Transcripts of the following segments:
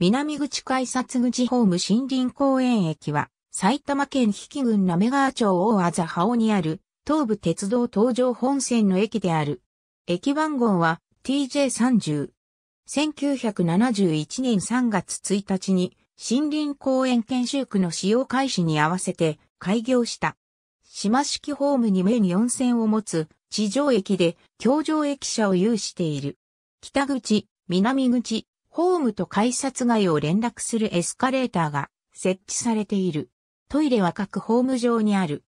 南口改札口ホーム森林公園駅は、埼玉県比企郡滑川町大あざ羽にある、東武鉄道東上本線の駅である。駅番号は TJ30。1971年3月1日に、森林公園研修区の使用開始に合わせて開業した。島式ホームに面4線を持つ地上駅で、橋上駅舎を有している。北口、南口、ホームと改札街を連絡するエスカレーターが設置されている。トイレは各ホーム上にある。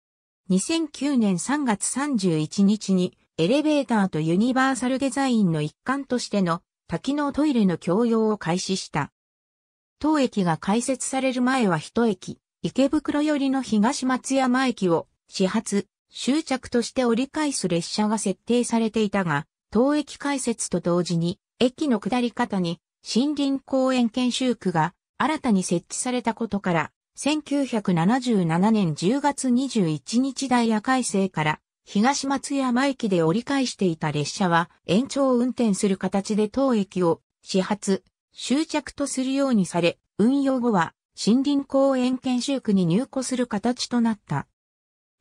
2009年3月31日にエレベーターとユニバーサルデザインの一環としての多機能トイレの共用を開始した。当駅が開設される前は一駅、池袋寄りの東松山駅を始発、終着として折り返す列車が設定されていたが、当駅開設と同時に、駅の下り方に森林公園研修区が新たに設置されたことから、1977年10月21日ダイヤ改正から東松山駅で折り返していた列車は延長運転する形で当駅を始発、終着とするようにされ、運用後は森林公園研修区に入庫する形となった。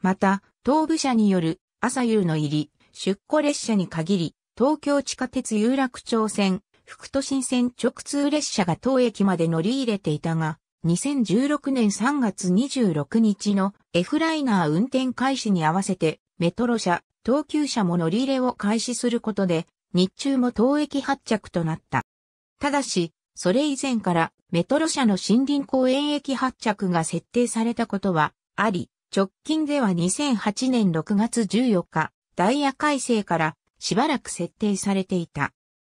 また、東部社による朝夕の入り、出庫列車に限り、東京地下鉄有楽町線、副都心線直通列車が当駅まで乗り入れていたが、2016年3月26日の F ライナー運転開始に合わせて、メトロ車、東急車も乗り入れを開始することで、日中も当駅発着となった。ただし、それ以前からメトロ車の森林公園駅発着が設定されたことはあり、直近では2008年6月14日、ダイヤ改正からしばらく設定されていた。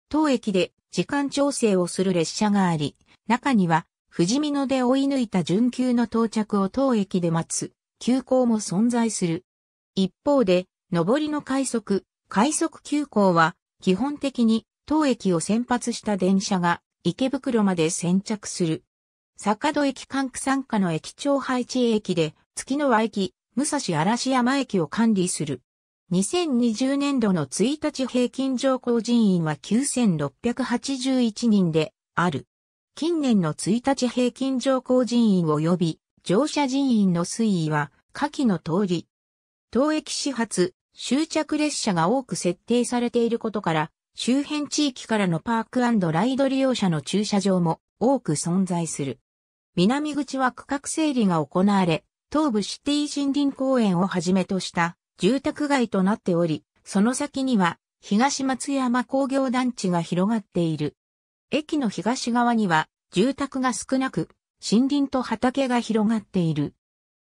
当駅で時間調整をする列車があり、中には、富士見野で追い抜いた準急の到着を当駅で待つ、急行も存在する。一方で、上りの快速、快速急行は、基本的に当駅を先発した電車が池袋まで先着する。坂戸駅管区参加の駅長配置駅で、月の和駅、武蔵嵐山駅を管理する。2020年度の1日平均上降人員は9681人である。近年の1日平均上降人員及び乗車人員の推移は下記の通り。当駅始発、終着列車が多く設定されていることから、周辺地域からのパークライド利用者の駐車場も多く存在する。南口は区画整理が行われ、東部シティ森林公園をはじめとした住宅街となっており、その先には東松山工業団地が広がっている。駅の東側には住宅が少なく、森林と畑が広がっている。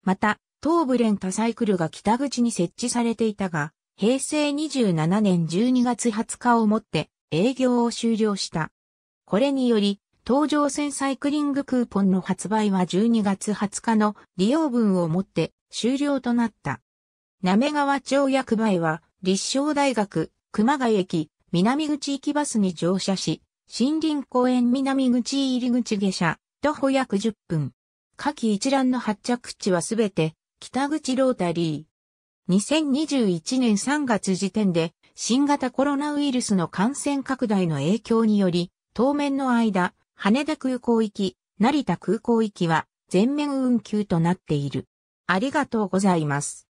また、東武レンサイクルが北口に設置されていたが、平成27年12月20日をもって営業を終了した。これにより、東上線サイクリングクーポンの発売は12月20日の利用分をもって終了となった。なめ川町役場へは、立正大学、熊谷駅、南口行きバスに乗車し、森林公園南口入り口下車、徒歩約10分。下記一覧の発着地はすべて、北口ロータリー。2021年3月時点で、新型コロナウイルスの感染拡大の影響により、当面の間、羽田空港行き、成田空港行きは全面運休となっている。ありがとうございます。